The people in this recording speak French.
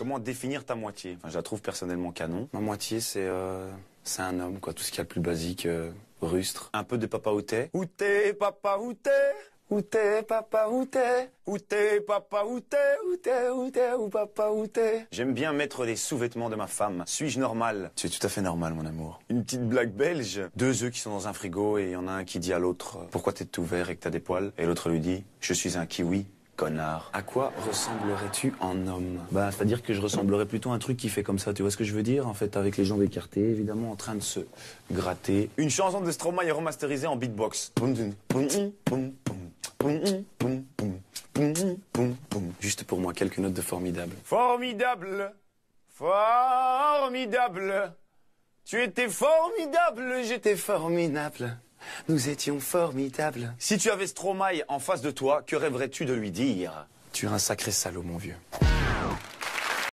Comment définir ta moitié enfin, Je la trouve personnellement canon. Ma moitié, c'est euh, un homme, quoi. Tout ce qu'il y a de plus basique, euh, rustre. Un peu de papa où t'es. Où t'es, papa où t'es où t'es, papa, où t'es Où t'es, papa, où t'es Où t'es, où t'es, où papa, où J'aime bien mettre les sous-vêtements de ma femme. Suis-je normal Tu es tout à fait normal, mon amour. Une petite blague belge. Deux œufs qui sont dans un frigo et il y en a un qui dit à l'autre euh, « Pourquoi t'es tout vert et que t'as des poils ?» Et l'autre lui dit « Je suis un kiwi » connard. À quoi ressemblerais-tu en homme Bah, c'est-à-dire que je ressemblerais plutôt à un truc qui fait comme ça. Tu vois ce que je veux dire En fait, avec les jambes écartées, évidemment, en train de se gratter. Une chanson de Stromae est remasterisée en beatbox. Juste pour moi, quelques notes de formidable. Formidable Formidable Tu étais formidable, j'étais formidable. Nous étions formidables. Si tu avais Stromae en face de toi, que rêverais-tu de lui dire Tu es un sacré salaud, mon vieux.